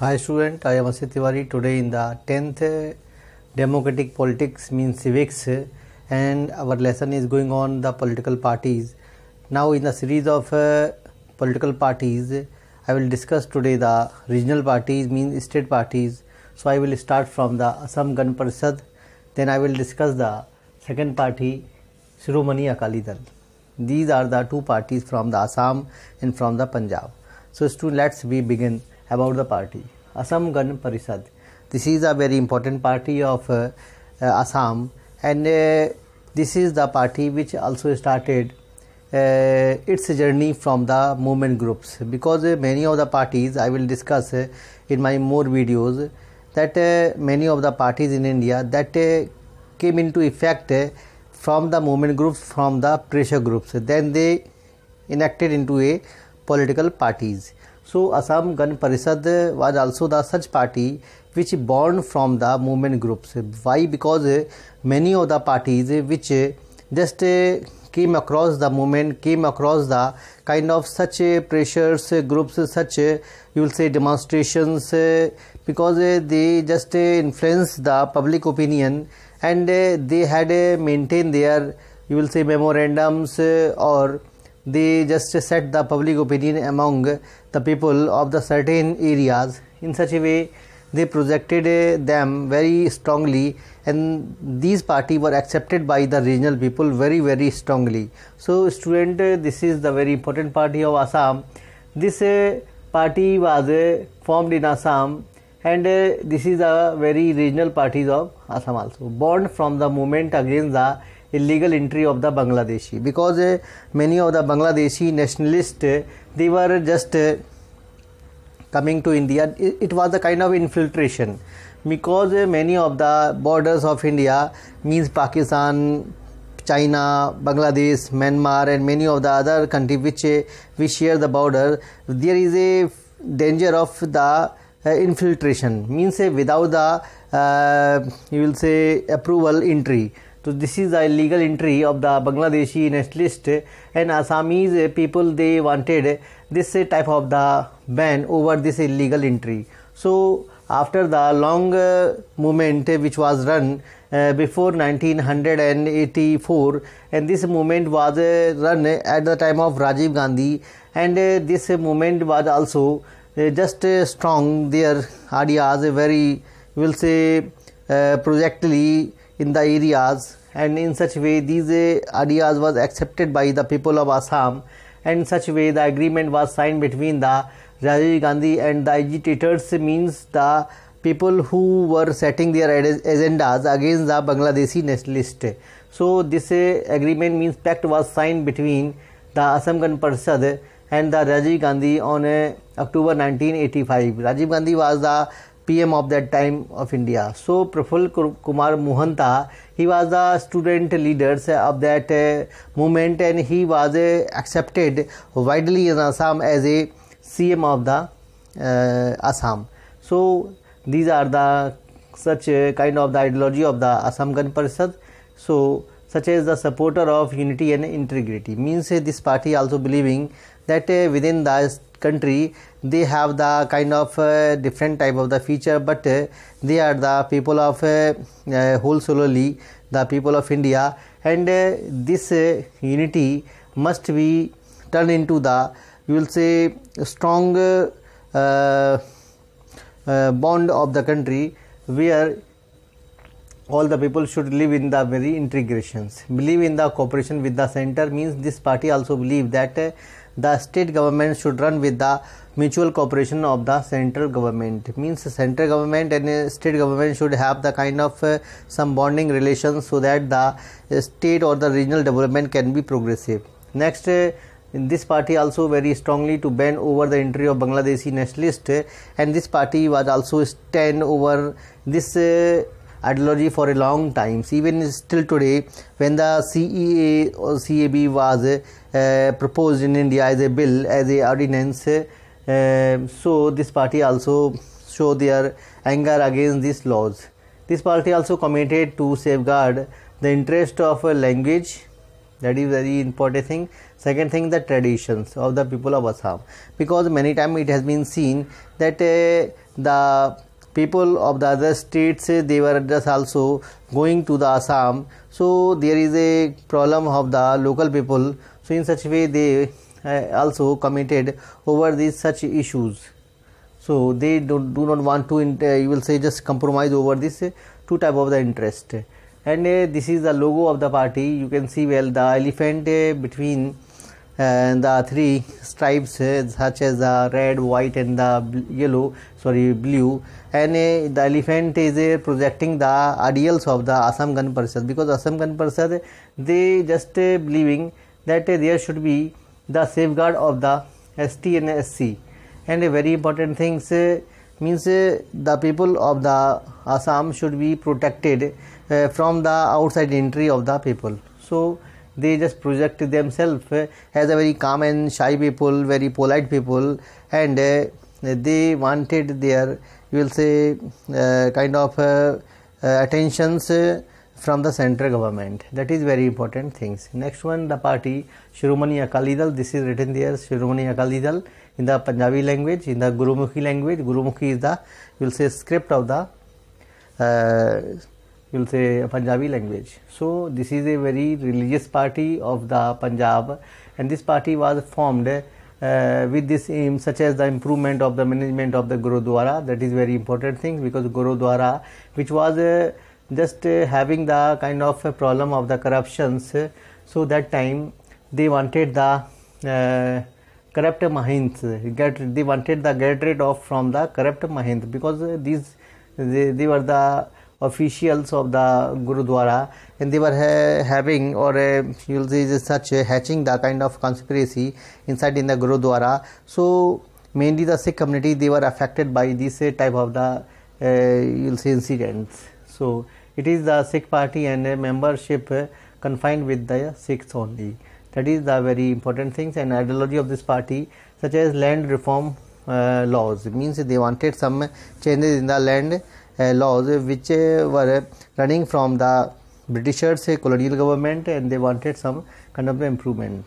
Hi student, I am Asit Tiwari today in the 10th democratic politics means civics and our lesson is going on the political parties. Now in the series of uh, political parties I will discuss today the regional parties means state parties. So I will start from the Assam Gan Parishad then I will discuss the second party Shiromani Akali Dal. These are the two parties from the Assam and from the Punjab. So student let's we begin about the party. Assam Gana Parishad this is a very important party of Assam and this is the party which also started its journey from the movement groups because many of the parties I will discuss in my more videos that many of the parties in India that came into effect from the movement groups from the pressure groups then they enacted into a political parties so Assam Gana परिषद was also the such party which born from the movement groups why because many of the parties which just came across the movement came across the kind of such pressures groups such you will say demonstrations because they just influence the public opinion and they had maintain there you will say memorandums or they just set the public opinion among the people of the certain areas in such a way they projected uh, them very strongly and these party were accepted by the regional people very very strongly so student uh, this is the very important party of assam this uh, party was formed in assam and this is a very regional parties of assam also born from the movement against the illegal entry of the Bangladeshi because uh, many of the Bangladeshi nationalists uh, they were just uh, coming to India. It, it, was a kind of infiltration because many of the borders of India means Pakistan. China, Bangladesh, Myanmar, and many of the other countries which which share the border, there is a danger of the uh, infiltration means uh, without the uh, you will say approval entry so this is the illegal entry of the Bangladeshi nationalist and Assamese people. They wanted this type of the ban over this illegal entry. So after the long uh, movement which was run uh, before 1984 and this movement was uh, run at the time of Rajiv Gandhi and uh, this movement was also uh, just uh, strong their ideas very will say projectly in the areas and in such way these uh, areas was accepted by the people of Assam and in such way the agreement was signed between the Rajiv Gandhi and the agitators means the people who were setting their agendas against the Bangladeshi nationalist. So this uh, agreement means pact was signed between the Assam Gan Parishad and the Rajiv Gandhi on uh, October 1985. Rajiv Gandhi was the PM of that time of India. So Praful Kumar Mohantha, he was the student leader of that uh, movement and he was uh, accepted widely in Assam as a CM of the uh, Assam. So these are the such uh, kind of the ideology of the Assam Gan Parishad. So such as the supporter of unity and integrity means eh, this party also believing that eh, within the country they have the kind of eh, different type of the feature but they are the people of whole solely the people of india and this unity must be turned into the you will say strong uh, uh, bond of the country where all the people should live in the very integrations believe in the cooperation with the center means this party also believe that uh, the state government should run with the mutual cooperation of the central government means central government and uh, state government should have the kind of uh, some bonding relations so that the uh, state or the regional development can be progressive next uh, this party also very strongly to ban over the entry of bangladeshi nationalist uh, and this party was also stand over this ideology for a long time. Even still today, when the CEA or CAB was uh, proposed in India as a bill, as a ordinance, uh, so this party also show their anger against these laws. This party also committed to safeguard the interest of uh, language that is very important thing second thing the traditions of the people of assam because many time it has been seen that uh, the people of the other states they were just also going to the assam so there is a problem of the local people so in such way they uh, also committed over these such issues so they do, do not want to uh, you will say just compromise over this uh, two type of the interest and uh, this is the logo of the party you can see well the elephant uh, between and the three stripes such as the red white and the yellow sorry blue and uh, the elephant is uh, projecting the ideals of the assam gan parishad because assam gan parishad they just uh, believing that there should be the safeguard of the st and sc and a very important thing uh, means uh, the people of the assam should be protected uh, from the outside entry of the people so they just project themselves as a very calm and shy people very polite people and they wanted their you will say uh, kind of uh, uh, attentions from the central government that is very important things next one the party shiromani akali dal this is written there shiromani akali dal in the punjabi language in the gurumukhi language gurumukhi is the you will say script of the uh, you'll say Punjabi language. So this is a very religious party of the Punjab and this party was formed uh, with this aim such as the improvement of the management of the Gurudwara that is very important thing because Gurudwara which was uh, just uh, having the kind of a problem of the corruptions uh, so that time they wanted the uh, corrupt Mahinds get they wanted the get rid of from the corrupt Mahind because uh, these they, they were the officials of the Gurudwara and they were ha- uh, having or a, uh, you'll see such a uh, hatching the kind of conspiracy inside in the Gurudwara. So mainly the Sikh community they were affected by this type of the uh, you'll see incidents. So it is the Sikh party and membership confined with the Sikhs only. That is the very important things and ideology of this party such as land reform uh, laws it means they wanted some changes in the land uh, laws which uh, were running from the Britishers uh, colonial government and they wanted some kind of improvement.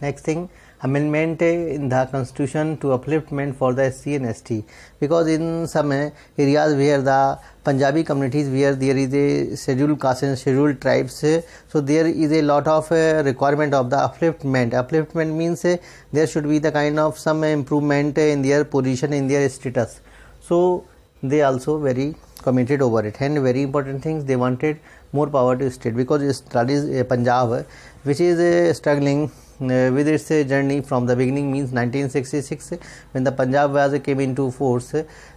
Next thing amendment in the constitution to upliftment for the SC and ST because in some areas where the Punjabi communities where there is a scheduled caste and scheduled tribes so there is a lot of requirement of the upliftment. Upliftment means there should be the kind of some improvement in their position in their status. So they also very committed over it and very important things they wanted more power to state because studies uh, punjab which is uh, struggling uh, with its uh, journey from the beginning means 1966 when the Punjab was uh, came into force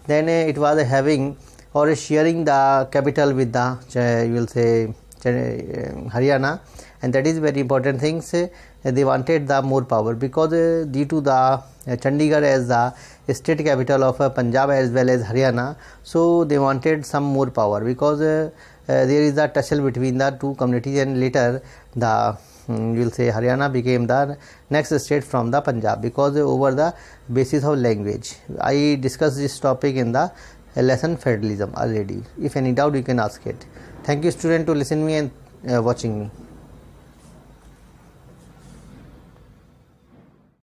then it was having or sharing the capital with the you will say Haryana and that is very important things uh, they wanted the more power because uh, due to the uh, chandigarh as the state capital of uh, punjab as well as haryana so they wanted some more power because uh, uh, there is a tussle between the two communities and later the um, will say Haryana became the next state from the Punjab because uh, over the basis of language. I discussed this topic in the lesson federalism already. If any doubt, you can ask it. Thank you, student, to listen me and uh, watching me.